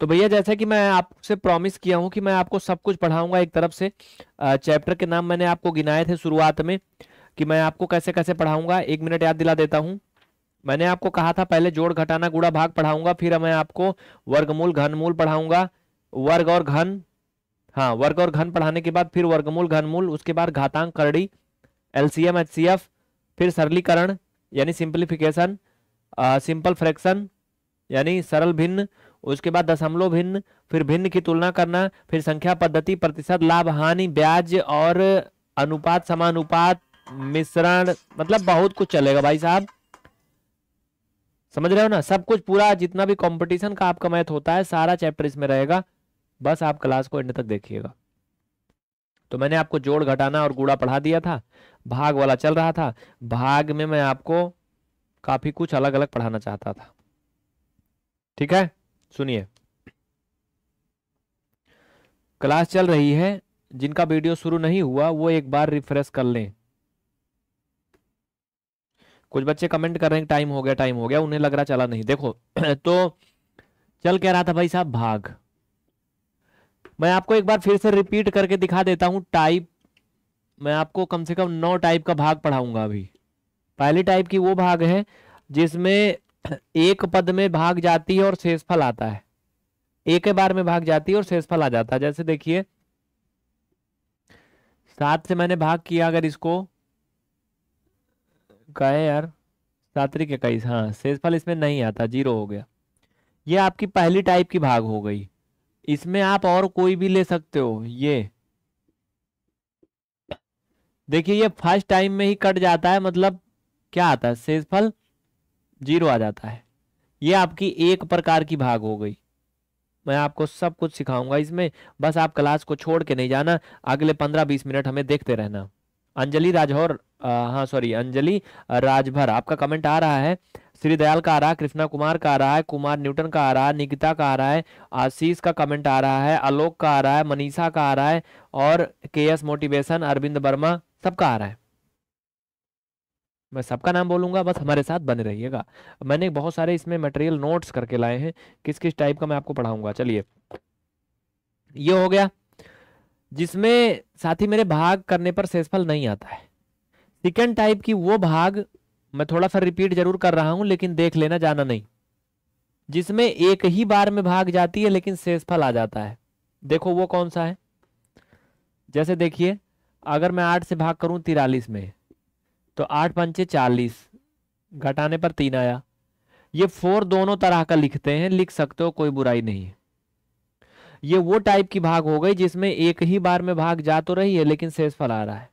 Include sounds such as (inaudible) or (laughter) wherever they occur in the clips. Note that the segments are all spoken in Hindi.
तो भैया जैसा कि मैं आपसे प्रॉमिस किया हूं कि मैं आपको सब कुछ पढ़ाऊंगा एक तरफ से चैप्टर के नाम मैंने आपको गिनाए थे शुरुआत में कि मैं आपको कैसे कैसे पढ़ाऊंगा एक मिनट याद दिला देता हूं मैंने आपको कहा था पहले जोड़ घटाना गुड़ा भाग पढ़ाऊंगा फिर मैं आपको वर्गमूल घनमूल पढ़ाऊंगा वर्ग और घन हाँ वर्ग और घन पढ़ाने के बाद फिर वर्गमूल घनमूल उसके बाद घातांक करड़ी एलसीएम एफ फिर सरलीकरण यानी सिंप्लीफिकेशन सिंपल फ्रैक्शन यानी सरल भिन्न उसके बाद दशमलव भिन्न फिर भिन्न की तुलना करना फिर संख्या पद्धति प्रतिशत लाभ हानि ब्याज और अनुपात समानुपात मिश्रण मतलब बहुत कुछ चलेगा भाई साहब समझ रहे हो ना सब कुछ पूरा जितना भी कंपटीशन का आपका मैथ होता है सारा चैप्टर इसमें रहेगा बस आप क्लास को एंड तक देखिएगा तो मैंने आपको जोड़ घटाना और गुड़ा पढ़ा दिया था भाग वाला चल रहा था भाग में मैं आपको काफी कुछ अलग अलग पढ़ाना चाहता था ठीक है सुनिए क्लास चल रही है जिनका वीडियो शुरू नहीं हुआ वो एक बार रिफ्रेश कर लें कुछ बच्चे कमेंट कर रहे हैं टाइम हो गया टाइम हो गया उन्हें लग रहा चला नहीं देखो (clears throat) तो चल कह रहा था भाई साहब भाग मैं आपको एक बार फिर से रिपीट करके दिखा देता हूं टाइप मैं आपको कम से कम नौ टाइप का भाग पढ़ाऊंगा अभी पहली टाइप की वो भाग है जिसमें एक पद में भाग जाती है और शेषफल आता है एक बार में भाग जाती है और शेषफल आ जाता है जैसे देखिए सात से मैंने भाग किया अगर इसको कहे यार के इक्कीस हाँ शेषफल इसमें नहीं आता जीरो हो गया ये आपकी पहली टाइप की भाग हो गई इसमें आप और कोई भी ले सकते हो ये देखिए ये फर्स्ट टाइम में ही कट जाता है मतलब क्या आता है शेषफल जीरो आ जाता है ये आपकी एक प्रकार की भाग हो गई मैं आपको सब कुछ सिखाऊंगा इसमें बस आप क्लास को छोड़ के नहीं जाना अगले पंद्रह बीस मिनट हमें देखते रहना अंजलि राजौर हाँ सॉरी अंजलि राजभर आपका कमेंट आ रहा है श्री दयाल का आ रहा है कृष्णा कुमार का आ रहा है कुमार न्यूटन का आ रहा है निकिता का आ रहा है आशीष का कमेंट आ रहा है आलोक का आ रहा है मनीषा का आ रहा है और के एस मोटिवेशन अरविंद वर्मा सबका आ रहा है मैं सबका नाम बोलूंगा बस हमारे साथ बने रहिएगा मैंने बहुत सारे इसमें मटेरियल नोट्स करके लाए हैं किस किस टाइप का मैं आपको पढ़ाऊंगा चलिए ये हो गया जिसमें साथी मेरे भाग करने पर सेसफल नहीं आता है सेकेंड टाइप की वो भाग मैं थोड़ा सा रिपीट जरूर कर रहा हूं लेकिन देख लेना जाना नहीं जिसमें एक ही बार में भाग जाती है लेकिन सेसफल आ जाता है देखो वो कौन सा है जैसे देखिए अगर मैं आठ से भाग करूं तिरालीस में तो आठ पंचे चालीस घटाने पर तीन आया ये फोर दोनों तरह का लिखते हैं लिख सकते हो कोई बुराई नहीं है ये वो टाइप की भाग हो गई जिसमें एक ही बार में भाग जा तो रही है लेकिन शेष फल आ रहा है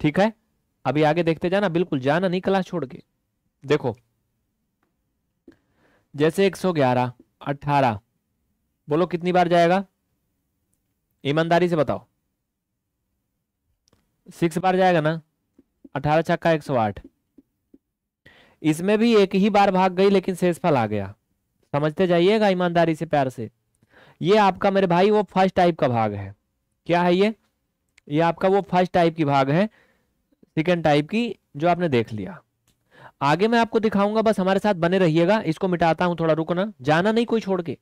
ठीक है अभी आगे देखते जाना बिल्कुल जाना नहीं क्लास छोड़ के देखो जैसे एक सौ ग्यारह अट्ठारह बोलो कितनी बार जाएगा ईमानदारी से बताओ सिक्स बार जाएगा ना अठारह छक्का एक सौ आठ इसमें भी एक ही बार भाग गई लेकिन शेषफल आ गया समझते जाइएगा ईमानदारी से प्यार से ये आपका मेरे भाई वो फर्स्ट टाइप का भाग है क्या है ये ये आपका वो फर्स्ट टाइप की भाग है सेकेंड टाइप की जो आपने देख लिया आगे मैं आपको दिखाऊंगा बस हमारे साथ बने रहिएगा इसको मिटाता हूं थोड़ा रुकना जाना नहीं कोई छोड़ के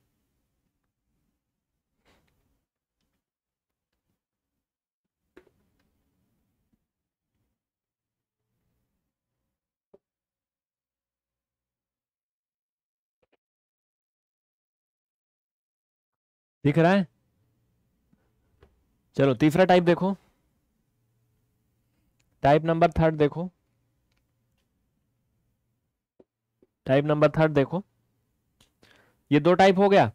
दिख रहा है चलो तीसरा टाइप देखो टाइप नंबर थर्ड देखो टाइप नंबर थर्ड देखो ये दो टाइप हो गया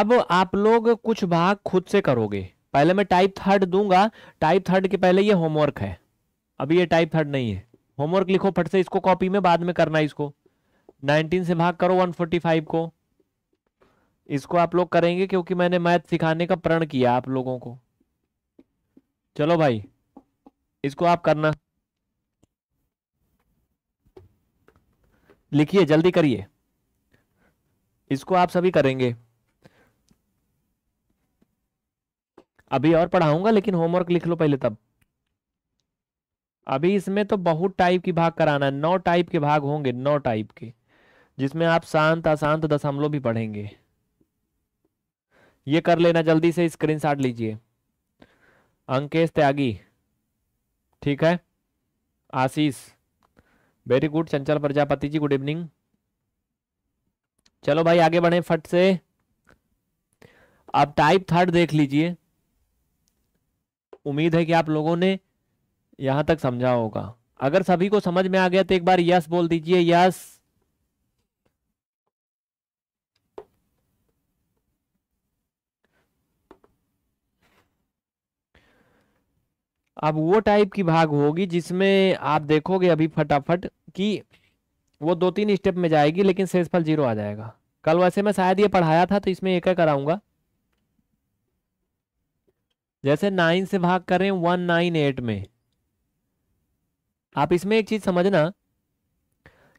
अब आप लोग कुछ भाग खुद से करोगे पहले मैं टाइप थर्ड दूंगा टाइप थर्ड के पहले ये होमवर्क है अभी ये टाइप थर्ड नहीं है होमवर्क लिखो फट से इसको कॉपी में बाद में करना है इसको 19 से भाग करो 145 को इसको आप लोग करेंगे क्योंकि मैंने मैथ सिखाने का प्रण किया आप लोगों को चलो भाई इसको आप करना लिखिए जल्दी करिए इसको आप सभी करेंगे अभी और पढ़ाऊंगा लेकिन होमवर्क लिख लो पहले तब अभी इसमें तो बहुत टाइप की भाग कराना है नौ टाइप के भाग होंगे नौ टाइप के जिसमें आप शांत अशांत दशमलव भी पढ़ेंगे ये कर लेना जल्दी से स्क्रीनशॉट लीजिए अंकेश त्यागी ठीक है आशीष वेरी गुड चंचल प्रजापति जी गुड इवनिंग चलो भाई आगे बढ़े फट से आप टाइप थर्ड देख लीजिए उम्मीद है कि आप लोगों ने यहां तक समझा होगा अगर सभी को समझ में आ गया तो एक बार यस बोल दीजिए यस अब वो टाइप की भाग होगी जिसमें आप देखोगे अभी फटाफट कि वो दो तीन स्टेप में जाएगी लेकिन शेषफल जीरो आ जाएगा कल वैसे मैं शायद ये पढ़ाया था तो इसमें एक कराऊंगा जैसे नाइन से भाग करें वन नाइन एट में आप इसमें एक चीज समझना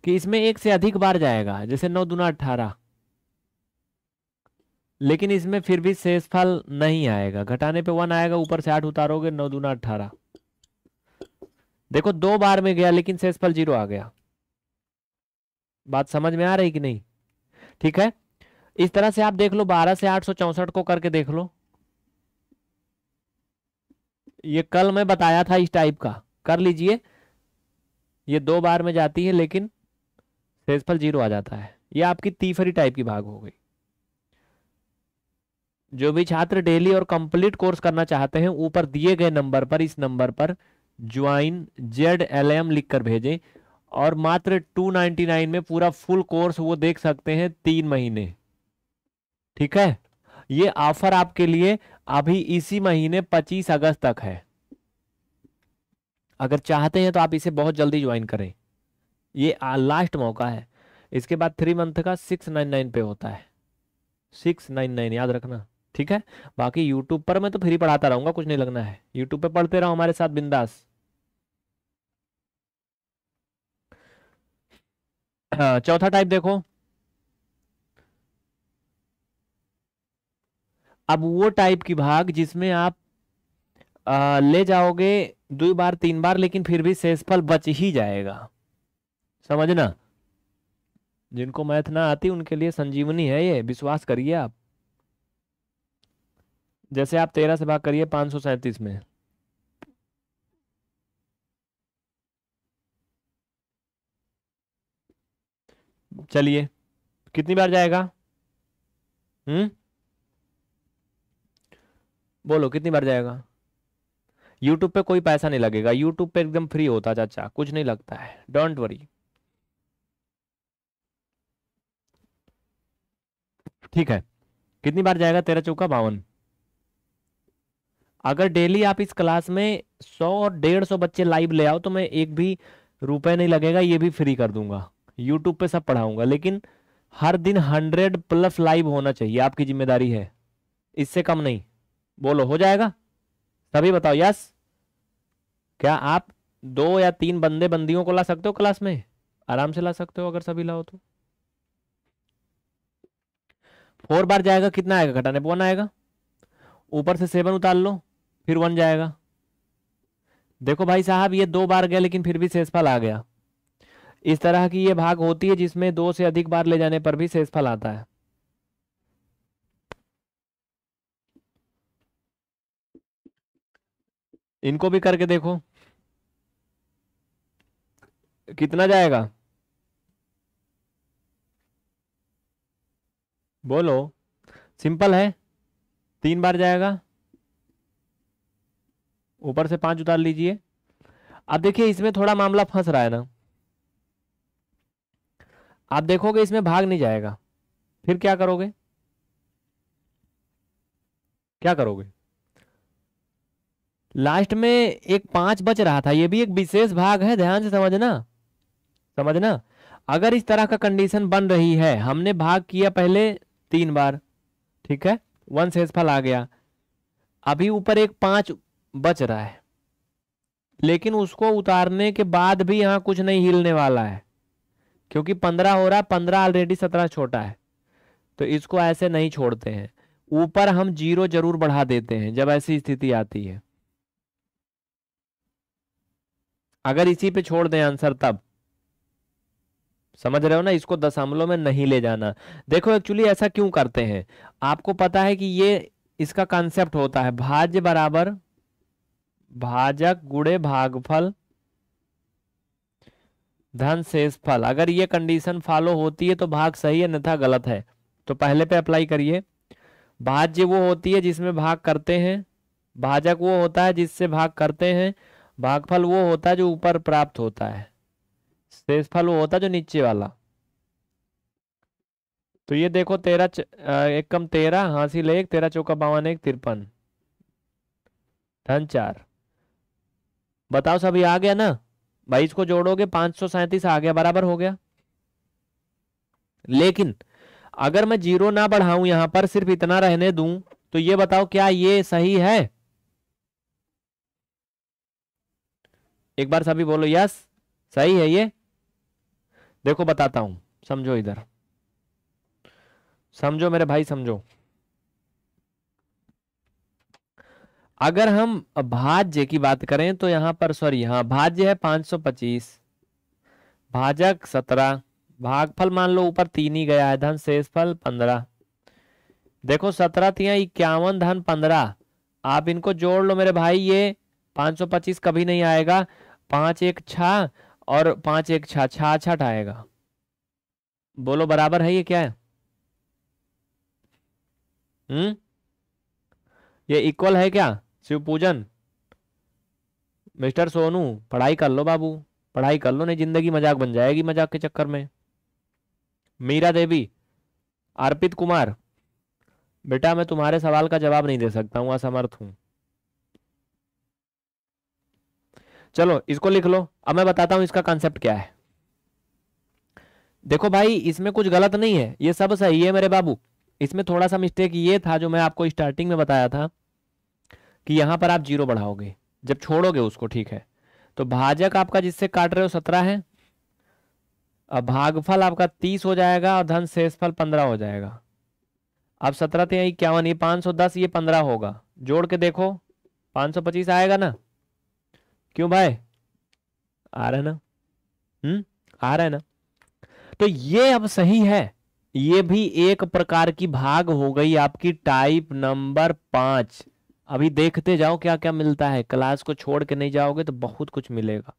कि इसमें एक से अधिक बार जाएगा जैसे नौ दुना अट्ठारह लेकिन इसमें फिर भी शेषफल नहीं आएगा घटाने पे वन आएगा ऊपर से आठ उतारोगे नौ दूना अठारह देखो दो बार में गया लेकिन शेषफल जीरो आ गया बात समझ में आ रही कि नहीं ठीक है इस तरह से आप देख लो बारह से आठ सौ चौसठ को करके देख लो ये कल मैं बताया था इस टाइप का कर लीजिए ये दो बार में जाती है लेकिन शेषफल जीरो आ जाता है ये आपकी तीसरी टाइप की भाग हो गई जो भी छात्र डेली और कंप्लीट कोर्स करना चाहते हैं ऊपर दिए गए नंबर पर इस नंबर पर ज्वाइन जेड एल एम लिख कर भेजें और मात्र 299 में पूरा फुल कोर्स वो देख सकते हैं तीन महीने ठीक है ये ऑफर आपके लिए अभी इसी महीने 25 अगस्त तक है अगर चाहते हैं तो आप इसे बहुत जल्दी ज्वाइन करें ये लास्ट मौका है इसके बाद थ्री मंथ का सिक्स नाइन नाइन पे होता है सिक्स नाइन नाइन याद रखना ठीक है बाकी यूट्यूब पर मैं तो फ्री पढ़ाता रहूंगा कुछ नहीं लगना है यूट्यूब पे पढ़ते रहो हमारे साथ बिंदास हाँ, चौथा टाइप देखो अब वो टाइप की भाग जिसमें आप आ, ले जाओगे दो बार तीन बार लेकिन फिर भी शेषफल बच ही जाएगा समझना जिनको मैथ ना आती उनके लिए संजीवनी है ये विश्वास करिए आप जैसे आप तेरह से भाग करिए पाँच सौ सैंतीस में चलिए कितनी बार जाएगा हम्म बोलो कितनी बार जाएगा यूट्यूब पे कोई पैसा नहीं लगेगा यूट्यूब पे एकदम फ्री होता चाचा कुछ नहीं लगता है डोंट वरी ठीक है कितनी बार जाएगा तेरह चौका बावन अगर डेली आप इस क्लास में सौ और डेढ़ सौ बच्चे लाइव ले आओ तो मैं एक भी रुपए नहीं लगेगा ये भी फ्री कर दूंगा यूट्यूब पे सब पढ़ाऊंगा लेकिन हर दिन हंड्रेड प्लस लाइव होना चाहिए आपकी जिम्मेदारी है इससे कम नहीं बोलो हो जाएगा सभी बताओ यस क्या आप दो या तीन बंदे बंदियों को ला सकते हो क्लास में आराम से ला सकते हो अगर सभी लाओ तो फोर बार जाएगा कितना आएगा घटाने वन आएगा ऊपर से सेवन उतार लो फिर वन जाएगा देखो भाई साहब ये दो बार गया लेकिन फिर भी शेषफल आ गया इस तरह की ये भाग होती है जिसमें दो से अधिक बार ले जाने पर भी शेषफल आता है इनको भी करके देखो कितना जाएगा बोलो सिंपल है तीन बार जाएगा ऊपर से पांच उतार लीजिए अब देखिए इसमें थोड़ा मामला फंस रहा है ना आप देखोगे इसमें भाग नहीं जाएगा फिर क्या करोगे क्या करोगे लास्ट में एक पांच बच रहा था ये भी एक विशेष भाग है ध्यान से समझना समझना अगर इस तरह का कंडीशन बन रही है हमने भाग किया पहले तीन बार ठीक है वन फल आ गया अभी ऊपर एक पांच बच रहा है लेकिन उसको उतारने के बाद भी यहां कुछ नहीं हिलने वाला है क्योंकि पंद्रह हो रहा है पंद्रह ऑलरेडी सत्रह छोटा है तो इसको ऐसे नहीं छोड़ते हैं ऊपर हम जीरो जरूर बढ़ा देते हैं जब ऐसी स्थिति आती है अगर इसी पे छोड़ दें आंसर तब समझ रहे हो ना इसको दशमलव में नहीं ले जाना देखो एक्चुअली ऐसा क्यों करते हैं आपको पता है कि ये इसका कॉन्सेप्ट होता है भाज्य बराबर भाजक गुड़े भागफल धन शेष फल अगर ये कंडीशन फॉलो होती है तो भाग सही है अन्यथा गलत है तो पहले पे अप्लाई करिए भाज्य वो होती है जिसमें भाग करते हैं भाजक वो होता है जिससे भाग करते हैं भागफल वो होता है जो ऊपर प्राप्त होता है शेषफल वो होता है जो नीचे वाला तो ये देखो तेरह एक कम तेरह हाँसी एक तेरह चौका बावन एक तिरपन धन चार बताओ सभी आ गया ना भाई इसको जोड़ोगे पांच सौ सैंतीस आ गया बराबर हो गया लेकिन अगर मैं जीरो ना बढ़ाऊं यहां पर सिर्फ इतना रहने दूं तो ये बताओ क्या ये सही है एक बार सभी बोलो यस सही है ये देखो बताता हूं समझो इधर समझो मेरे भाई समझो अगर हम भाज्य की बात करें तो यहाँ पर सॉरी हाँ भाज्य है 525 भाजक 17 भागफल मान लो ऊपर तीन ही गया है धन शेष फल पंद्रह देखो सत्रह थी इक्यावन धन पंद्रह आप इनको जोड़ लो मेरे भाई ये 525 कभी नहीं आएगा पांच एक छा और पांच एक छा छा छठ आएगा बोलो बराबर है ये क्या है हम्म ये इक्वल है क्या शिव पूजन मिस्टर सोनू पढ़ाई कर लो बाबू पढ़ाई कर लो नहीं जिंदगी मजाक बन जाएगी मजाक के चक्कर में मीरा देवी अर्पित कुमार बेटा मैं तुम्हारे सवाल का जवाब नहीं दे सकता हूं असमर्थ हूं चलो इसको लिख लो अब मैं बताता हूं इसका कॉन्सेप्ट क्या है देखो भाई इसमें कुछ गलत नहीं है ये सब सही है मेरे बाबू इसमें थोड़ा सा मिस्टेक ये था जो मैं आपको स्टार्टिंग में बताया था कि यहां पर आप जीरो बढ़ाओगे जब छोड़ोगे उसको ठीक है तो भाजक आपका जिससे काट रहे हो सत्रह है अब भागफल आपका तीस हो जाएगा और धन शेषफल पंद्रह हो जाएगा अब सत्रह थे तो इक्यावन ये पांच सौ दस ये पंद्रह होगा जोड़ के देखो पांच सौ पच्चीस आएगा ना क्यों भाई आ रहा है ना हम्म आ रहा है ना तो ये अब सही है ये भी एक प्रकार की भाग हो गई आपकी टाइप नंबर पांच अभी देखते जाओ क्या क्या मिलता है क्लास को छोड़ के नहीं जाओगे तो बहुत कुछ मिलेगा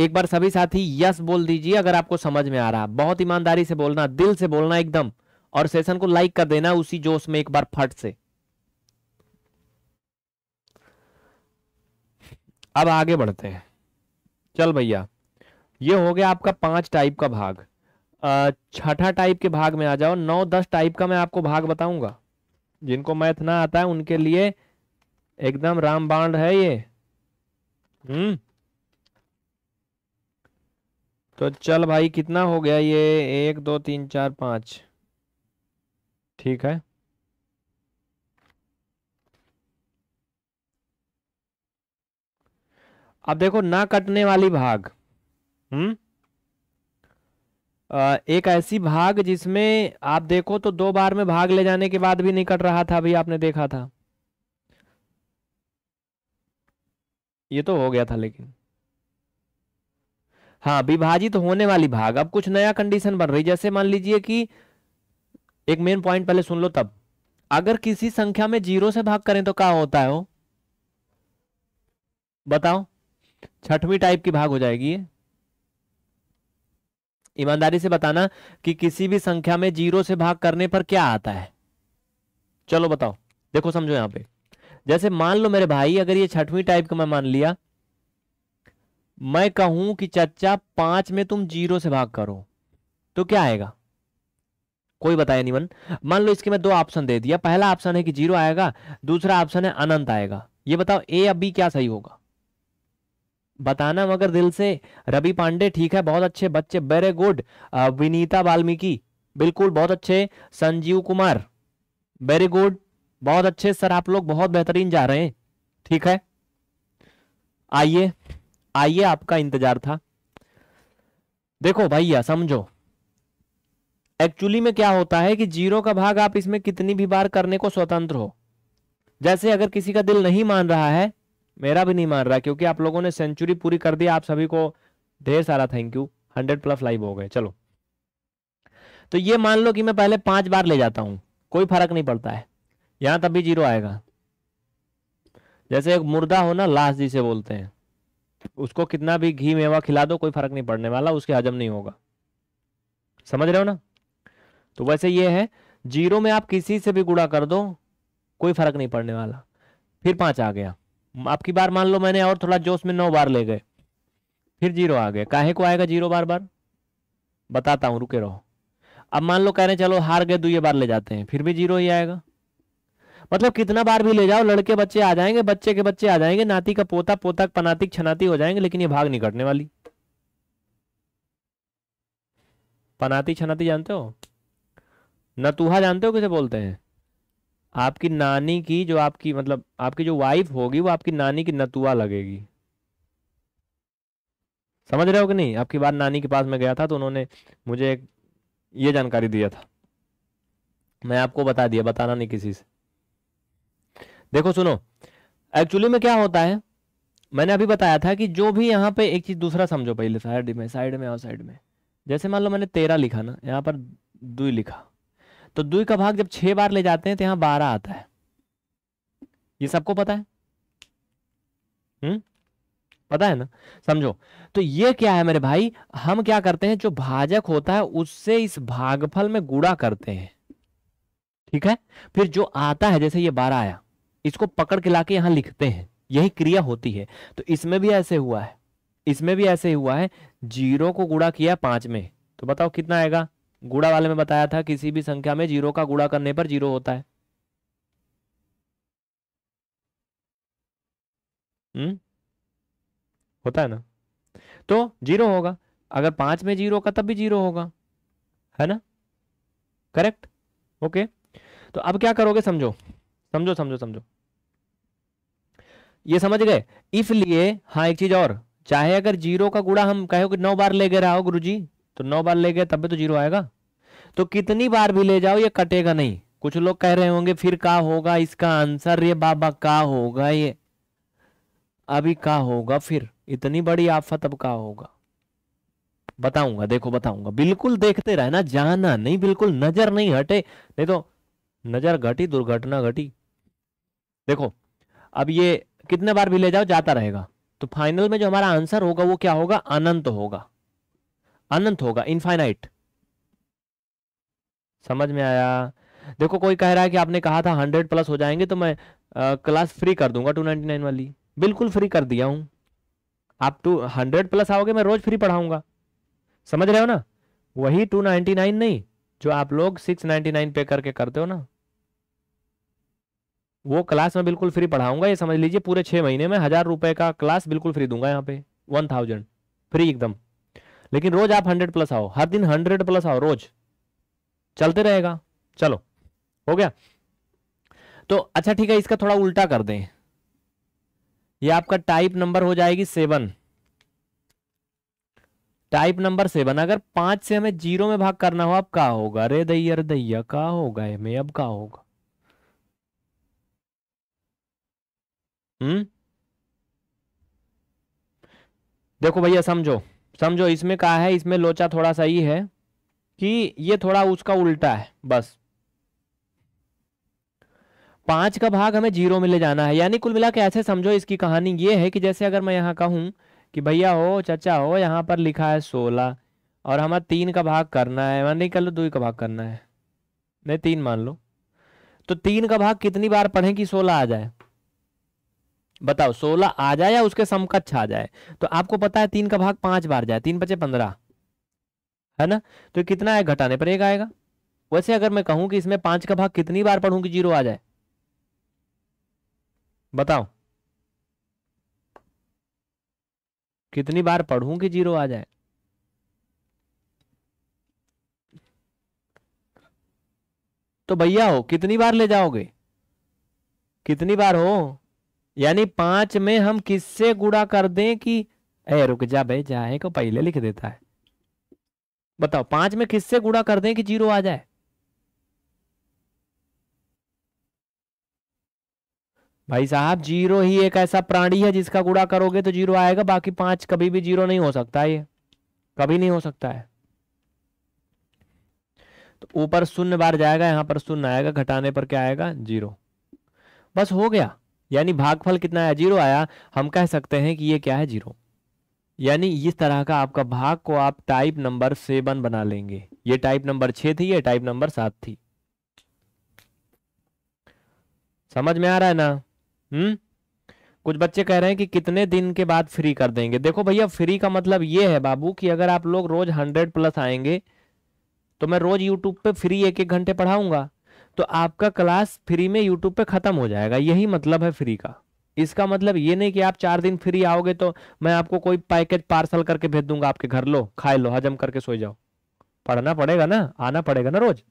एक बार सभी साथी यस बोल दीजिए अगर आपको समझ में आ रहा बहुत ईमानदारी से बोलना दिल से बोलना एकदम और सेशन को लाइक कर देना उसी जोश में एक बार फट से अब आगे बढ़ते हैं चल भैया ये हो गया आपका पांच टाइप का भाग छठा टाइप के भाग में आ जाओ नौ दस टाइप का मैं आपको भाग बताऊंगा जिनको मैथ ना आता है उनके लिए एकदम राम बाण है ये हम्म तो चल भाई कितना हो गया ये एक दो तीन चार पांच ठीक है अब देखो ना कटने वाली भाग हम्म एक ऐसी भाग जिसमें आप देखो तो दो बार में भाग ले जाने के बाद भी नहीं कट रहा था अभी आपने देखा था ये तो हो गया था लेकिन हाँ विभाजित तो होने वाली भाग अब कुछ नया कंडीशन बन रही जैसे मान लीजिए कि एक मेन पॉइंट पहले सुन लो तब अगर किसी संख्या में जीरो से भाग करें तो क्या होता है वो बताओ छठवीं टाइप की भाग हो जाएगी ये ईमानदारी से बताना कि किसी भी संख्या में जीरो से भाग करने पर क्या आता है चलो बताओ देखो समझो यहां पे जैसे मान लो मेरे भाई अगर ये छठवीं टाइप का मैं मान लिया मैं कहूं कि चच्चा पांच में तुम जीरो से भाग करो तो क्या आएगा कोई बताया नहीं मन मान लो इसके मैं दो ऑप्शन दे दिया पहला ऑप्शन है कि जीरो आएगा दूसरा ऑप्शन है अनंत आएगा ये बताओ ए अब बी क्या सही होगा बताना मगर दिल से रवि पांडे ठीक है बहुत अच्छे बच्चे वेरी गुड विनीता वाल्मीकि बिल्कुल बहुत अच्छे संजीव कुमार वेरी गुड बहुत अच्छे सर आप लोग बहुत बेहतरीन जा रहे हैं ठीक है आइए आइए आपका इंतजार था देखो भैया समझो एक्चुअली में क्या होता है कि जीरो का भाग आप इसमें कितनी भी बार करने को स्वतंत्र हो जैसे अगर किसी का दिल नहीं मान रहा है मेरा भी नहीं मान रहा क्योंकि आप लोगों ने सेंचुरी पूरी कर दी आप सभी को ढेर सारा thank you hundred plus live हो गए चलो तो ये मान लो कि मैं पहले पांच बार ले जाता हूं कोई फर्क नहीं पड़ता है यहां तब भी जीरो आएगा जैसे एक मुर्दा हो ना लाश जिसे बोलते हैं उसको कितना भी घी मेवा खिला दो कोई फर्क नहीं पड़ने वाला उसके हजम नहीं होगा समझ रहे हो ना तो वैसे ये है जीरो में आप किसी से भी गुड़ा कर दो कोई फर्क नहीं पड़ने वाला फिर पांच आ गया आपकी बार मान लो मैंने और थोड़ा जोश में नौ बार ले गए फिर जीरो आ गए काहे को आएगा जीरो बार बार बताता हूँ रुके रहो अब मान लो कह रहे चलो हार गए दुए तो बार ले जाते हैं फिर भी जीरो ही आएगा मतलब कितना बार भी ले जाओ लड़के बच्चे आ जाएंगे बच्चे के बच्चे आ जाएंगे नाती का पोता पोता पनाती छनाती हो जाएंगे लेकिन ये भाग नहीं कटने वाली पनाती छनाती जानते हो नतुहा जानते हो किसे बोलते हैं आपकी नानी की जो आपकी मतलब आपकी जो वाइफ होगी वो आपकी नानी की नतुआ लगेगी समझ रहे हो कि नहीं आपकी बात नानी के पास में गया था तो उन्होंने मुझे एक ये जानकारी दिया था मैं आपको बता दिया बताना नहीं किसी से देखो सुनो एक्चुअली में क्या होता है मैंने अभी बताया था कि जो भी यहाँ पे एक चीज दूसरा समझो पहले साइड में साइड में और साइड में जैसे मान लो मैंने तेरह लिखा ना यहाँ पर दुई लिखा तो दुई का भाग जब छह बार ले जाते हैं तो यहां बारह आता है ये सबको पता है हुँ? हम्म? पता है ना समझो तो ये क्या है मेरे भाई हम क्या करते हैं जो भाजक होता है उससे इस भागफल में गुड़ा करते हैं ठीक है फिर जो आता है जैसे ये बारह आया इसको पकड़ के लाके यहां लिखते हैं यही क्रिया होती है तो इसमें भी ऐसे हुआ है इसमें भी ऐसे हुआ है जीरो को गुड़ा किया पांच में तो बताओ कितना आएगा गुड़ा वाले में बताया था किसी भी संख्या में जीरो का गुड़ा करने पर जीरो होता है हम्म होता है ना तो जीरो होगा अगर पांच में जीरो का तब भी जीरो होगा है ना करेक्ट ओके तो अब क्या करोगे समझो समझो समझो समझो ये समझ गए इसलिए हाँ एक चीज और चाहे अगर जीरो का गुड़ा हम कहो कि नौ बार ले गए रहा हो गुरु तो नौ बार ले गए तब भी तो जीरो आएगा तो कितनी बार भी ले जाओ ये कटेगा नहीं कुछ लोग कह रहे होंगे फिर का होगा इसका आंसर ये बाबा का होगा ये अभी का होगा फिर इतनी बड़ी आफत अब का होगा बताऊंगा देखो बताऊंगा बिल्कुल देखते रहना जाना नहीं बिल्कुल नजर नहीं हटे नहीं तो नजर घटी दुर्घटना घटी देखो अब ये कितने बार भी ले जाओ जाता रहेगा तो फाइनल में जो हमारा आंसर होगा वो क्या होगा अनंत होगा अनंत होगा इनफाइनाइट समझ में आया देखो कोई कह रहा है कि आपने कहा था हंड्रेड प्लस हो जाएंगे तो मैं आ, क्लास फ्री कर दूंगा टू नाइनटी नाइन वाली बिल्कुल फ्री कर दिया हूं आप टू हंड्रेड प्लस आओगे मैं रोज फ्री पढ़ाऊंगा समझ रहे हो ना वही टू नाइनटी नाइन नहीं जो आप लोग सिक्स नाइनटी नाइन पे करके करते हो ना वो क्लास में बिल्कुल फ्री पढ़ाऊंगा ये समझ लीजिए पूरे छह महीने में हज़ार रुपये का क्लास बिल्कुल फ्री दूंगा यहाँ पे वन थाउजेंड फ्री एकदम लेकिन रोज आप हंड्रेड प्लस आओ हर दिन हंड्रेड प्लस आओ रोज चलते रहेगा चलो हो गया तो अच्छा ठीक है इसका थोड़ा उल्टा कर दें ये आपका टाइप नंबर हो जाएगी सेवन टाइप नंबर सेवन अगर पांच से हमें जीरो में भाग करना हो अब का होगा अरे दैया दैया का होगा हमें अब का होगा हम्म देखो भैया समझो समझो इसमें कहा है इसमें लोचा थोड़ा सा ही है कि ये थोड़ा उसका उल्टा है बस पांच का भाग हमें जीरो में ले जाना है यानी कुल मिला के ऐसे समझो इसकी कहानी ये है कि जैसे अगर मैं यहां कहूं कि भैया हो चाचा हो यहां पर लिखा है सोलह और हमें तीन का भाग करना है मैं नहीं कर लो दो का भाग करना है नहीं तीन मान लो तो तीन का भाग कितनी बार पढ़े कि सोलह आ जाए बताओ सोलह आ जाए या उसके समकक्ष आ जाए तो आपको पता है तीन का भाग पांच बार जाए तीन पचे पंद्रह है ना तो कितना है घटाने पर एक आएगा वैसे अगर मैं कहूं कि इसमें पांच का भाग कितनी बार पढ़ूं कि जीरो आ जाए बताओ कितनी बार पढ़ूं कि जीरो आ जाए तो भैया हो कितनी बार ले जाओगे कितनी बार हो यानी पांच में हम किससे गुड़ा कर दें कि ए रुक जा भाई जाए को पहले लिख देता है बताओ पांच में किससे गुड़ा कर दें कि जीरो आ जाए भाई साहब जीरो ही एक ऐसा प्राणी है जिसका गुड़ा करोगे तो जीरो आएगा बाकी पांच कभी भी जीरो नहीं हो सकता ये कभी नहीं हो सकता है तो ऊपर शून्य बार जाएगा यहां पर शून्य आएगा घटाने पर क्या आएगा जीरो बस हो गया यानी भागफल कितना आया जीरो आया हम कह सकते हैं कि ये क्या है जीरो यानी इस तरह का आपका भाग को आप टाइप नंबर सेवन बना लेंगे ये टाइप नंबर छ थी ये टाइप नंबर सात थी समझ में आ रहा है ना हम्म कुछ बच्चे कह रहे हैं कि कितने दिन के बाद फ्री कर देंगे देखो भैया फ्री का मतलब ये है बाबू कि अगर आप लोग रोज हंड्रेड प्लस आएंगे तो मैं रोज यूट्यूब पे फ्री एक एक घंटे पढ़ाऊंगा तो आपका क्लास फ्री में यूट्यूब पे ख़त्म हो जाएगा यही मतलब है फ्री का इसका मतलब ये नहीं कि आप चार दिन फ्री आओगे तो मैं आपको कोई पैकेज पार्सल करके भेज दूंगा आपके घर लो खाए लो हजम करके सो जाओ पढ़ना पड़ेगा ना आना पड़ेगा ना रोज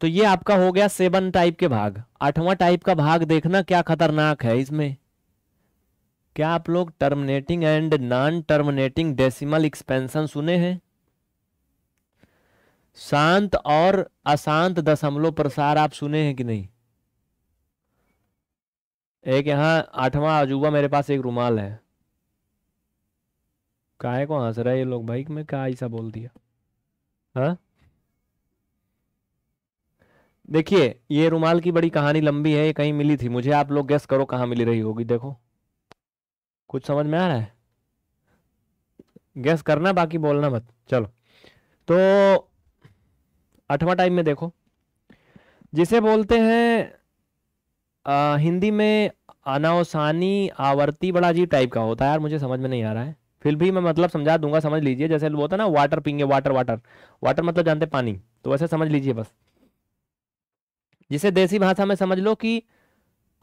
तो ये आपका हो गया सेवन टाइप के भाग आठवां टाइप का भाग देखना क्या खतरनाक है इसमें क्या आप लोग terminating and non terminating decimal expansion सुने हैं शांत और अशांत दशमलव प्रसार आप सुने हैं कि नहीं एक यहां आठवां अजूबा मेरे पास एक रुमाल है काहे को हंस रहे ये लोग भाई मैं क्या ऐसा बोल दिया हाँ? देखिए ये रुमाल की बड़ी कहानी लंबी है ये कहीं मिली थी मुझे आप लोग गेस करो कहा मिली रही होगी देखो कुछ समझ में आ रहा है गैस करना बाकी बोलना मत चलो तो आठवां टाइप में देखो जिसे बोलते हैं आ, हिंदी में अनावसानी आवर्ती बड़ा अजीब टाइप का होता है यार मुझे समझ में नहीं आ रहा है फिर भी मैं मतलब समझा दूंगा समझ लीजिए जैसे वो होता है ना वाटर पींगे वाटर वाटर वाटर मतलब जानते पानी तो वैसे समझ लीजिए बस जिसे देसी भाषा में समझ लो कि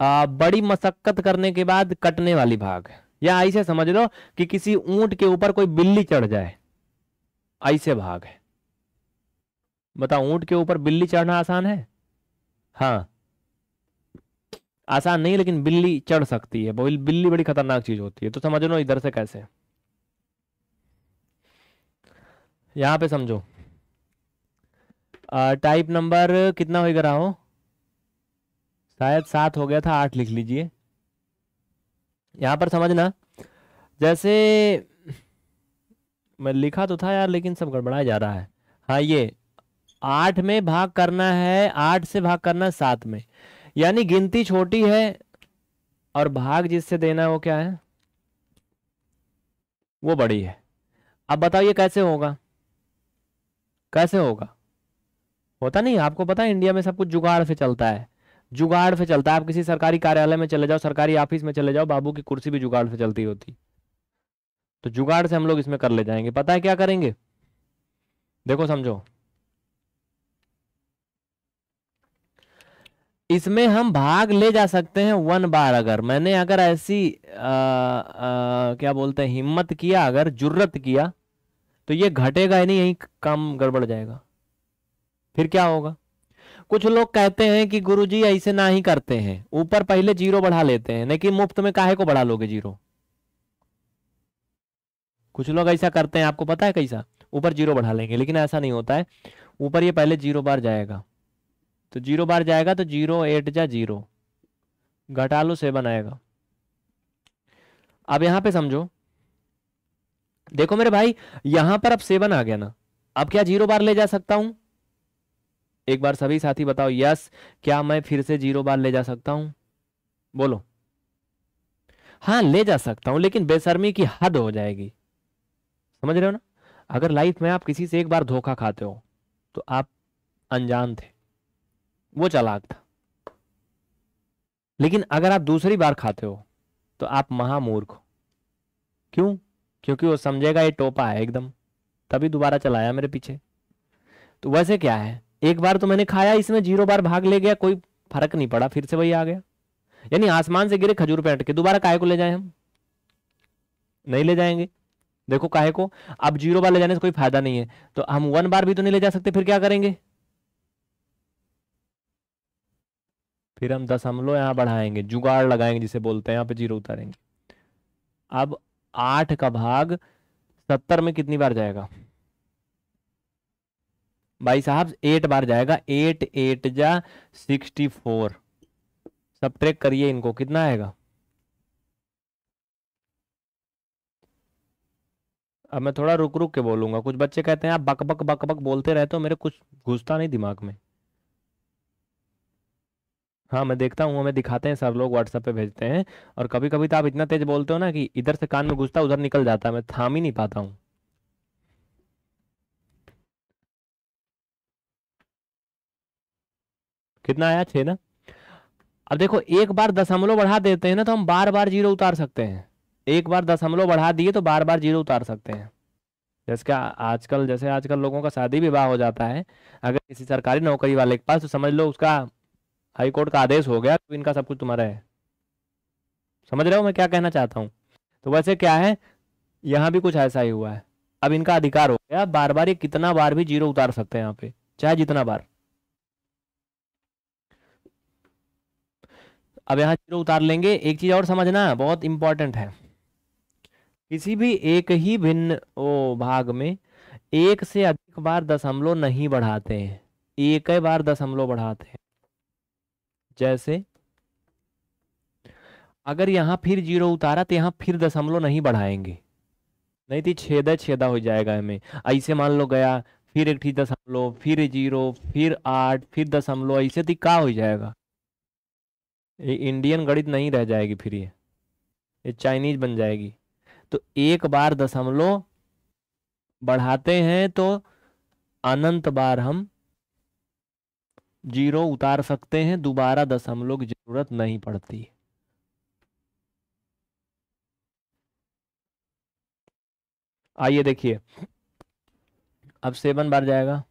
आ, बड़ी मशक्कत करने के बाद कटने वाली भाग है या ऐसे समझ लो कि किसी ऊंट के ऊपर कोई बिल्ली चढ़ जाए ऐसे भाग है बताओ ऊंट के ऊपर बिल्ली चढ़ना आसान है हाँ आसान नहीं लेकिन बिल्ली चढ़ सकती है बिल्ली बड़ी खतरनाक चीज होती है तो समझ लो इधर से कैसे यहां पे समझो टाइप नंबर कितना हो गया हो शायद सात हो गया था आठ लिख लीजिए यहाँ पर समझना जैसे मैं लिखा तो था यार लेकिन सब गड़बड़ाया जा रहा है हाँ ये आठ में भाग करना है आठ से भाग करना है सात में यानी गिनती छोटी है और भाग जिससे देना है वो क्या है वो बड़ी है अब बताओ ये कैसे होगा कैसे होगा होता नहीं आपको पता है इंडिया में सब कुछ जुगाड़ से चलता है जुगाड़ पे चलता है आप किसी सरकारी कार्यालय में चले जाओ सरकारी ऑफिस में चले जाओ बाबू की कुर्सी भी जुगाड़ पे चलती होती तो जुगाड़ से हम लोग इसमें कर ले जाएंगे पता है क्या करेंगे देखो समझो इसमें हम भाग ले जा सकते हैं वन बार अगर मैंने अगर ऐसी आ, आ, क्या बोलते हैं हिम्मत किया अगर जुर्रत किया तो ये घटेगा ही नहीं यही काम गड़बड़ जाएगा फिर क्या होगा कुछ लोग कहते हैं कि गुरुजी ऐसे ना ही करते हैं ऊपर पहले जीरो बढ़ा लेते हैं लेकिन मुफ्त में काहे को बढ़ा लोगे जीरो कुछ लोग ऐसा करते हैं आपको पता है कैसा ऊपर जीरो बढ़ा लेंगे लेकिन ऐसा नहीं होता है ऊपर ये पहले जीरो बार जाएगा तो जीरो बार जाएगा तो जीरो एट जा जीरो घटा लो सेवन आएगा अब यहां पे समझो देखो मेरे भाई यहां पर अब सेवन आ गया ना अब क्या जीरो बार ले जा सकता हूं एक बार सभी साथी बताओ यस क्या मैं फिर से जीरो बार ले जा सकता हूं बोलो हाँ ले जा सकता हूं लेकिन बेशर्मी की हद हो जाएगी समझ रहे हो ना अगर लाइफ में आप किसी से एक बार धोखा खाते हो तो आप अनजान थे वो चालाक था लेकिन अगर आप दूसरी बार खाते हो तो आप महामूर्ख हो क्यों क्योंकि वो समझेगा ये टोपा है एकदम तभी दोबारा चलाया मेरे पीछे तो वैसे क्या है एक बार तो मैंने खाया इसमें जीरो बार भाग ले गया कोई फर्क नहीं पड़ा फिर से वही आ गया यानी आसमान से गिरे खजूर पे अटके दोबारा काहे को ले जाए हम नहीं ले जाएंगे देखो काहे को अब जीरो बार ले जाने से कोई फायदा नहीं है तो हम वन बार भी तो नहीं ले जा सकते फिर क्या करेंगे फिर हम दस हमलो यहाँ बढ़ाएंगे जुगाड़ लगाएंगे जिसे बोलते हैं यहां पे जीरो उतारेंगे अब आठ का भाग सत्तर में कितनी बार जाएगा भाई साहब एट बार जाएगा एट एट जा सिक्सटी फोर सब ट्रेक करिए इनको कितना आएगा अब मैं थोड़ा रुक रुक के बोलूंगा कुछ बच्चे कहते हैं आप बक बक बक बक बोलते रहते हो मेरे कुछ घुसता नहीं दिमाग में हाँ मैं देखता हूँ हमें दिखाते हैं सब लोग व्हाट्सएप पे भेजते हैं और कभी कभी तो आप इतना तेज बोलते हो ना कि इधर से कान में घुसता उधर निकल जाता है मैं थाम ही नहीं पाता हूँ कितना आया छः ना अब देखो एक बार दशमलव बढ़ा देते हैं ना तो हम बार बार जीरो उतार सकते हैं एक बार दशमलव बढ़ा दिए तो बार बार जीरो उतार सकते हैं जैसे आजकल जैसे आजकल लोगों का शादी विवाह हो जाता है अगर किसी सरकारी नौकरी वाले के पास तो समझ लो उसका हाई कोर्ट का आदेश हो गया तो इनका सब कुछ तुम्हारा है समझ रहे हो मैं क्या कहना चाहता हूँ तो वैसे क्या है यहाँ भी कुछ ऐसा ही हुआ है अब इनका अधिकार हो गया बार बार ये कितना बार भी जीरो उतार सकते हैं यहाँ पे चाहे जितना बार अब यहाँ जीरो उतार लेंगे एक चीज़ और समझना बहुत इंपॉर्टेंट है किसी भी एक ही भिन्न ओ भाग में एक से अधिक बार दशमलव नहीं बढ़ाते हैं एक ही बार दशमलव बढ़ाते हैं जैसे अगर यहां फिर जीरो उतारा तो यहां फिर दशमलव नहीं बढ़ाएंगे नहीं तो छेदा छेदा हो जाएगा हमें ऐसे मान लो गया फिर एक ठीक दशमलव फिर जीरो फिर आठ फिर दशमलव ऐसे तो का हो जाएगा ये इंडियन गणित नहीं रह जाएगी फिर ये ये चाइनीज बन जाएगी तो एक बार दशमलव बढ़ाते हैं तो अनंत बार हम जीरो उतार सकते हैं दोबारा दशमलव की जरूरत नहीं पड़ती आइए देखिए अब सेवन बार जाएगा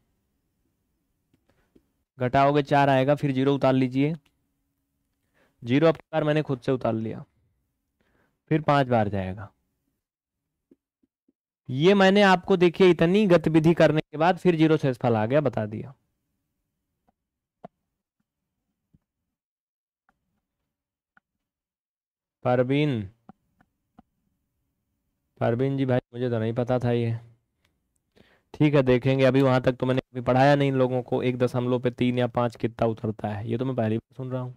घटाओगे चार आएगा फिर जीरो उतार लीजिए जीरो अब बार तो मैंने खुद से उतार लिया फिर पांच बार जाएगा ये मैंने आपको देखिए इतनी गतिविधि करने के बाद फिर जीरो से आ गया बता दिया परवीन परवीन जी भाई मुझे तो नहीं पता था ये ठीक है देखेंगे अभी वहां तक तो मैंने पढ़ाया नहीं इन लोगों को एक दशमलव पे तीन या पांच कितना उतरता है ये तो मैं पहली बार सुन रहा हूँ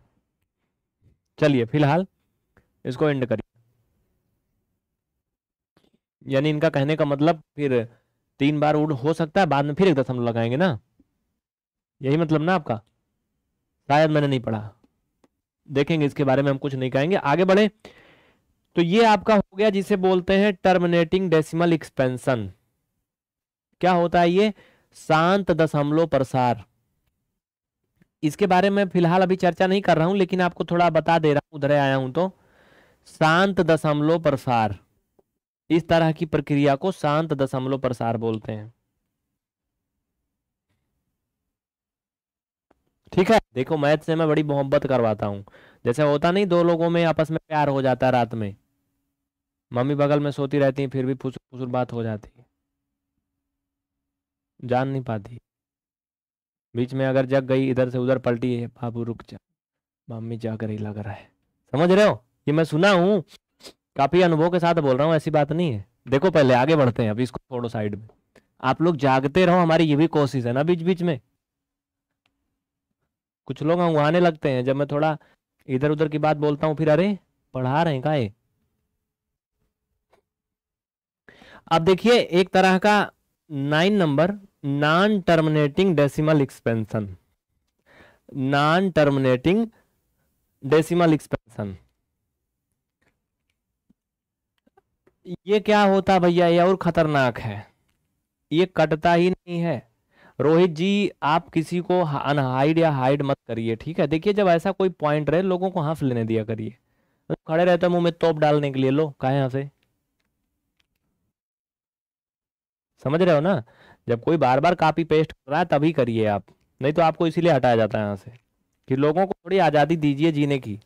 चलिए फिलहाल इसको एंड करिए यानी इनका कहने का मतलब फिर तीन बार उड़ हो सकता है बाद में फिर एक दशमलव लगाएंगे ना यही मतलब ना आपका शायद मैंने नहीं पढ़ा देखेंगे इसके बारे में हम कुछ नहीं कहेंगे आगे बढ़े तो ये आपका हो गया जिसे बोलते हैं टर्मिनेटिंग डेसिमल एक्सपेंशन क्या होता है ये शांत दशमलव प्रसार इसके बारे में फिलहाल अभी चर्चा नहीं कर रहा हूं लेकिन आपको थोड़ा बता दे रहा हूं उधर आया हूं तो शांत दशमलव प्रसार इस तरह की प्रक्रिया को शांत दशमलव प्रसार बोलते हैं ठीक है देखो मैथ से मैं बड़ी मोहब्बत करवाता हूं जैसे होता नहीं दो लोगों में आपस में प्यार हो जाता है रात में मम्मी बगल में सोती रहती है फिर भी फुसुर फुसुर बात हो जाती है जान नहीं पाती बीच में अगर जग गई इधर से उधर पलटी है बाबू रुक जा मम्मी जाग रही लग रहा है समझ रहे हो ये मैं सुना हूँ काफी अनुभव के साथ बोल रहा हूँ ऐसी बात नहीं है देखो पहले आगे बढ़ते हैं अभी इसको छोड़ो साइड में आप लोग जागते रहो हमारी ये भी कोशिश है ना बीच बीच में कुछ लोग आने लगते हैं जब मैं थोड़ा इधर उधर की बात बोलता हूँ फिर अरे पढ़ा रहे का ये अब देखिए एक तरह का nine number non terminating decimal expansion non terminating decimal expansion ये क्या होता भैया ये और खतरनाक है ये कटता ही नहीं है रोहित जी आप किसी को अनहाइड या हाइड मत करिए ठीक है देखिए जब ऐसा कोई पॉइंट रहे लोगों को हाफ लेने दिया करिए तो खड़े रहते मुंह में तोप डालने के लिए लो कहा से समझ रहे हो ना जब कोई बार बार कापी पेस्ट कर रहा है तभी करिए आप नहीं तो आपको इसीलिए हटाया जाता है यहाँ से कि लोगों को थोड़ी आज़ादी दीजिए जीने की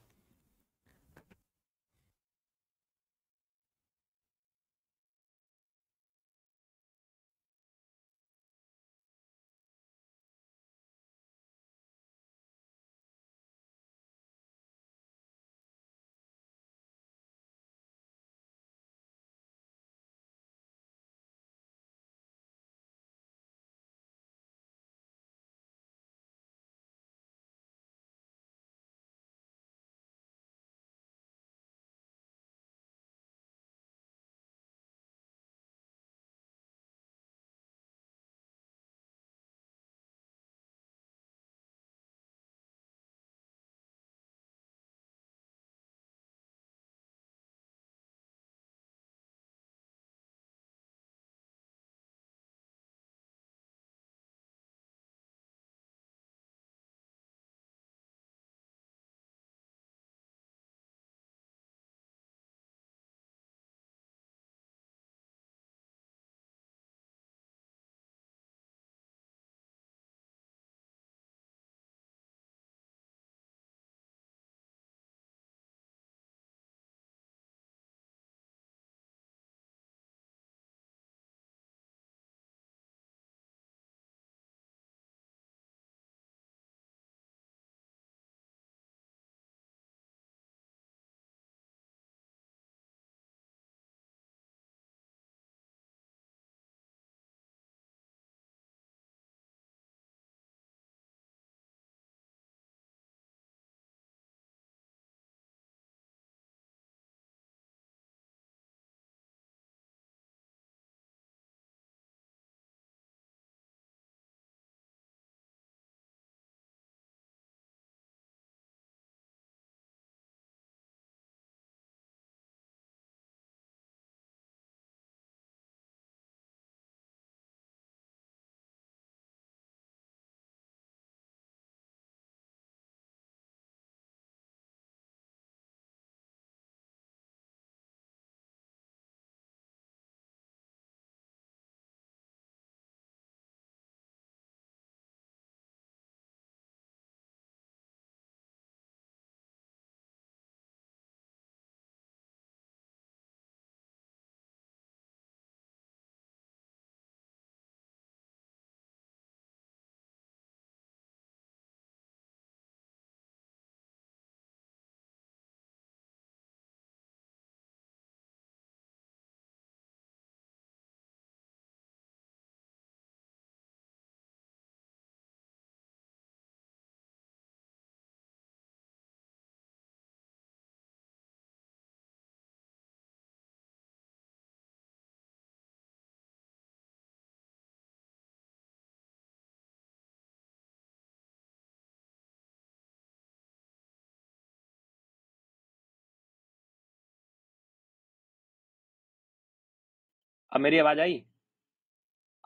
अब मेरी आवाज आई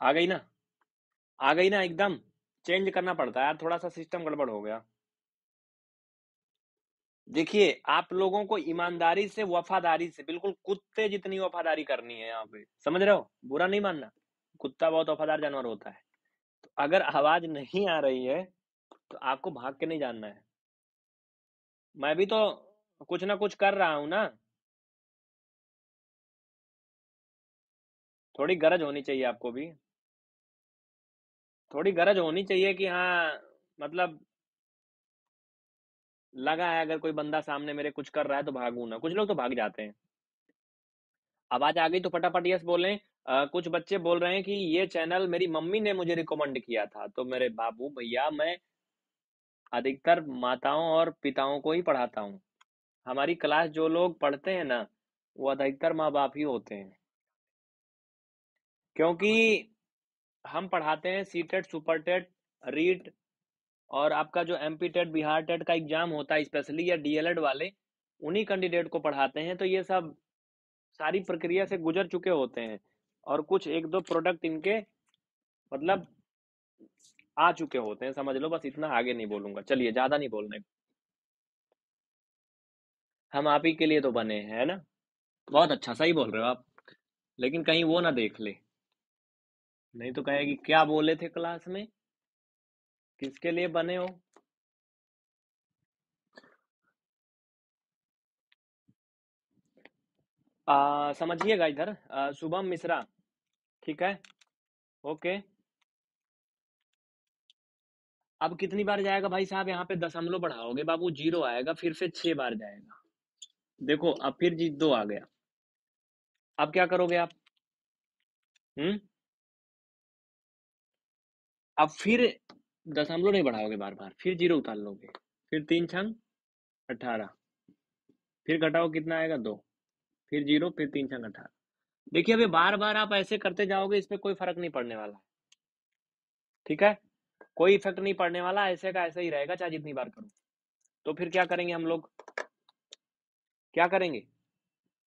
आ गई ना आ गई ना एकदम चेंज करना पड़ता है यार थोड़ा सा सिस्टम गड़बड़ हो गया देखिए आप लोगों को ईमानदारी से वफादारी से बिल्कुल कुत्ते जितनी वफादारी करनी है यहाँ पे समझ रहे हो बुरा नहीं मानना कुत्ता बहुत वफादार जानवर होता है तो अगर आवाज नहीं आ रही है तो आपको भाग के नहीं जानना है मैं भी तो कुछ ना कुछ कर रहा हूं ना थोड़ी गरज होनी चाहिए आपको भी थोड़ी गरज होनी चाहिए कि हाँ मतलब लगा है अगर कोई बंदा सामने मेरे कुछ कर रहा है तो भागू ना कुछ लोग तो भाग जाते हैं आवाज आ गई तो फटाफट यस बोले कुछ बच्चे बोल रहे हैं कि ये चैनल मेरी मम्मी ने मुझे रिकमेंड किया था तो मेरे बाबू भैया मैं अधिकतर माताओं और पिताओं को ही पढ़ाता हूँ हमारी क्लास जो लोग पढ़ते हैं ना वो अधिकतर माँ बाप ही होते हैं क्योंकि हम पढ़ाते हैं C TET super TET REET और आपका जो M P TET Bihar TET का एग्जाम होता है स्पेशली या डीएलएड वाले उन्हीं कैंडिडेट को पढ़ाते हैं तो ये सब सारी प्रक्रिया से गुजर चुके होते हैं और कुछ एक दो प्रोडक्ट इनके मतलब आ चुके होते हैं समझ लो बस इतना आगे नहीं बोलूंगा चलिए ज्यादा नहीं बोलने हम आप ही के लिए तो बने हैं ना बहुत अच्छा सही बोल रहे हो आप लेकिन कहीं वो ना देख ले नहीं तो कहेगी क्या बोले थे क्लास में किसके लिए बने हो समझिएगा इधर शुभम मिश्रा ठीक है ओके अब कितनी बार जाएगा भाई साहब यहाँ पे दशमलव बढ़ाओगे बाबू जीरो आएगा फिर से छह बार जाएगा देखो अब फिर जी दो आ गया अब क्या करोगे आप हम्म अब फिर दशमलव नहीं बढ़ाओगे बार बार फिर जीरो उतार लोगे फिर तीन छंग अट्ठारह फिर घटाओ कितना आएगा दो फिर जीरो फिर तीन छंग अठारह देखिए अभी बार बार आप ऐसे करते जाओगे इस पर कोई फर्क नहीं पड़ने वाला ठीक है कोई इफेक्ट नहीं पड़ने वाला ऐसे का ऐसा ही रहेगा चाहे जितनी बार करो तो फिर क्या करेंगे हम लोग क्या करेंगे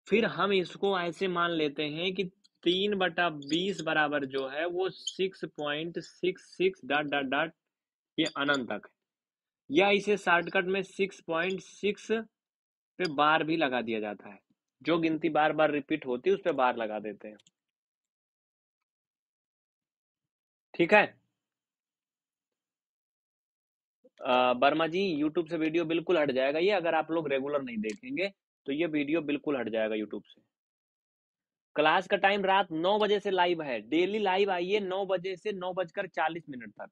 फिर हम इसको ऐसे मान लेते हैं कि तीन बटा बीस बराबर जो है वो six point six six dot dot dot ये अनंत तक है या इसे शॉर्टकट में सिक्स पॉइंट सिक्स पे बार भी लगा दिया जाता है जो गिनती बार बार रिपीट होती है उस पर बार लगा देते हैं ठीक है वर्मा जी यूट्यूब से वीडियो बिल्कुल हट जाएगा ये अगर आप लोग रेगुलर नहीं देखेंगे तो ये वीडियो बिल्कुल हट जाएगा यूट्यूब से क्लास का टाइम रात नौ बजे से लाइव है डेली लाइव आइए नौ बजे से नौ बजकर चालीस मिनट तक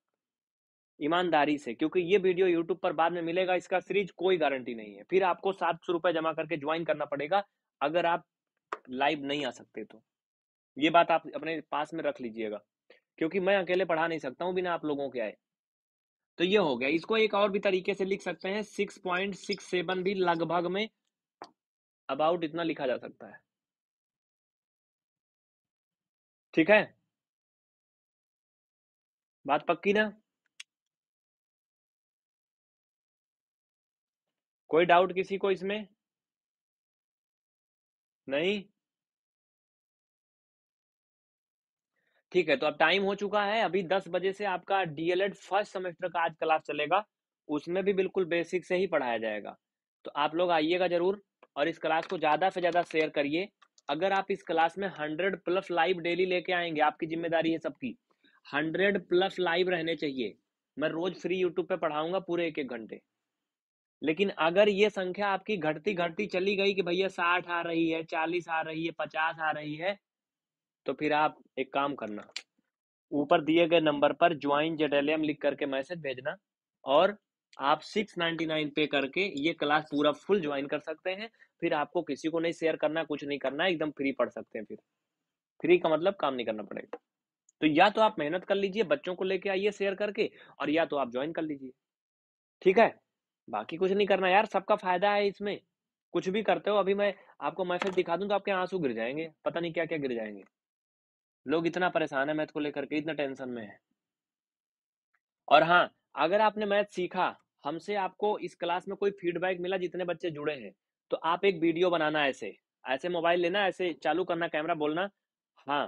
ईमानदारी से क्योंकि ये वीडियो यूट्यूब पर बाद में मिलेगा इसका सीरीज कोई गारंटी नहीं है फिर आपको सात सौ रुपए जमा करके ज्वाइन करना पड़ेगा अगर आप लाइव नहीं आ सकते तो ये बात आप अपने पास में रख लीजिएगा क्योंकि मैं अकेले पढ़ा नहीं सकता हूँ बिना आप लोगों के आए तो ये हो गया इसको एक और भी तरीके से लिख सकते हैं सिक्स पॉइंट सिक्स सेवन भी लगभग में अबाउट इतना लिखा जा सकता है ठीक है बात पक्की ना कोई डाउट किसी को इसमें नहीं ठीक है तो अब टाइम हो चुका है अभी दस बजे से आपका डीएलएड फर्स्ट सेमेस्टर का आज क्लास चलेगा उसमें भी बिल्कुल बेसिक से ही पढ़ाया जाएगा तो आप लोग आइएगा जरूर और इस क्लास को ज़्यादा से ज़्यादा शेयर करिए अगर आप इस क्लास में हंड्रेड प्लस लाइव डेली लेके आएंगे आपकी जिम्मेदारी है सबकी हंड्रेड प्लस लाइव रहने चाहिए मैं रोज फ्री यूट्यूब पे पढ़ाऊंगा पूरे एक एक घंटे लेकिन अगर ये संख्या आपकी घटती घटती चली गई कि भैया साठ आ रही है चालीस आ रही है पचास आ रही है तो फिर आप एक काम करना ऊपर दिए गए नंबर पर ज्वाइन जेडेलियम लिख करके मैसेज भेजना और आप 699 पे करके ये क्लास पूरा फुल ज्वाइन कर सकते हैं फिर आपको किसी को नहीं शेयर करना कुछ नहीं करना एकदम फ्री पढ़ सकते हैं फिर फ्री का मतलब काम नहीं करना पड़ेगा तो या तो आप मेहनत कर लीजिए बच्चों को लेके आइए शेयर करके और या तो आप ज्वाइन कर लीजिए ठीक है बाकी कुछ नहीं करना यार सबका फायदा है इसमें कुछ भी करते हो अभी मैं आपको मैसेज दिखा दूं तो आपके आंसू गिर जाएंगे पता नहीं क्या क्या गिर जाएंगे लोग इतना परेशान है मैथ को लेकर के इतना टेंशन में है और हाँ अगर आपने मैथ सीखा हमसे आपको इस क्लास में कोई फीडबैक मिला जितने बच्चे जुड़े हैं तो आप एक वीडियो बनाना ऐसे ऐसे मोबाइल लेना ऐसे चालू करना कैमरा बोलना हाँ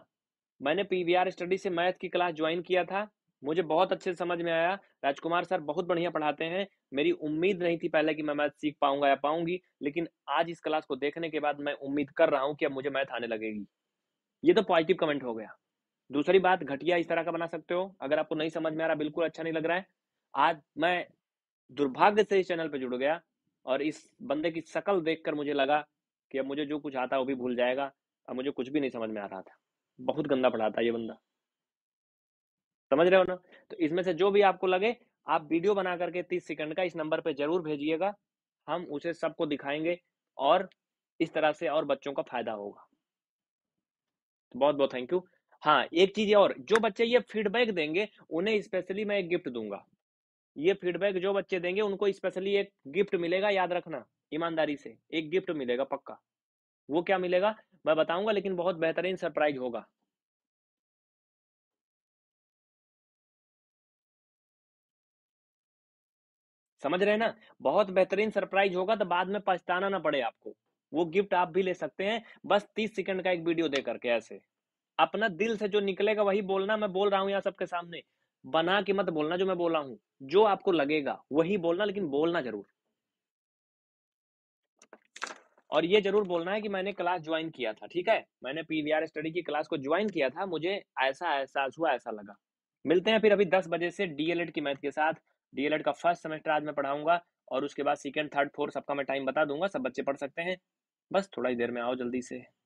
मैंने पीवीआर स्टडी से मैथ की क्लास ज्वाइन किया था मुझे बहुत अच्छे से समझ में आया राजकुमार सर बहुत बढ़िया पढ़ाते हैं मेरी उम्मीद नहीं थी पहले कि मैं मैथ सीख पाऊंगा या पाऊंगी लेकिन आज इस क्लास को देखने के बाद मैं उम्मीद कर रहा हूं कि अब मुझे मैथ आने लगेगी ये तो पॉजिटिव कमेंट हो गया दूसरी बात घटिया इस तरह का बना सकते हो अगर आपको नहीं समझ में आ रहा बिल्कुल अच्छा नहीं लग रहा है आज मैं दुर्भाग्य से इस चैनल पर जुड़ गया और इस बंदे की शकल देख मुझे लगा कि अब मुझे जो कुछ आता वो भी भूल जाएगा अब मुझे कुछ भी नहीं समझ में आ रहा था बहुत गंदा पढ़ाता ये बंदा समझ रहे हो ना तो इसमें से जो भी आपको लगे आप वीडियो बना करके तीस सेकंड का इस नंबर पे जरूर भेजिएगा हम उसे सबको दिखाएंगे और इस तरह से और बच्चों का फायदा होगा तो बहुत बहुत थैंक यू हाँ एक चीज और जो बच्चे ये फीडबैक देंगे उन्हें स्पेशली मैं एक गिफ्ट दूंगा ये फीडबैक जो बच्चे देंगे उनको स्पेशली एक गिफ्ट मिलेगा याद रखना ईमानदारी से एक गिफ्ट मिलेगा पक्का वो क्या मिलेगा मैं बताऊंगा लेकिन बहुत बेहतरीन सरप्राइज होगा समझ रहे ना बहुत बेहतरीन सरप्राइज होगा तो बाद में पछताना ना पड़े आपको वो गिफ्ट आप भी ले सकते हैं बस तीस सेकंड का एक वीडियो दे करके ऐसे अपना दिल से जो निकलेगा वही बोलना मैं बोल रहा हूँ यहाँ सबके सामने बना के मत बोलना जो मैं बोला हूं जो आपको लगेगा वही बोलना लेकिन बोलना जरूर और ये जरूर बोलना है कि मैंने क्लास ज्वाइन किया था ठीक है मैंने पीवीआर स्टडी की क्लास को ज्वाइन किया था मुझे ऐसा एहसास हुआ ऐसा लगा मिलते हैं फिर अभी दस बजे से डीएलएड की मैथ के साथ डीएलएड का फर्स्ट सेमेस्टर आज मैं पढ़ाऊंगा और उसके बाद सेकेंड थर्ड फोर्थ सबका मैं टाइम बता दूंगा सब बच्चे पढ़ सकते हैं बस थोड़ा ही देर में आओ जल्दी से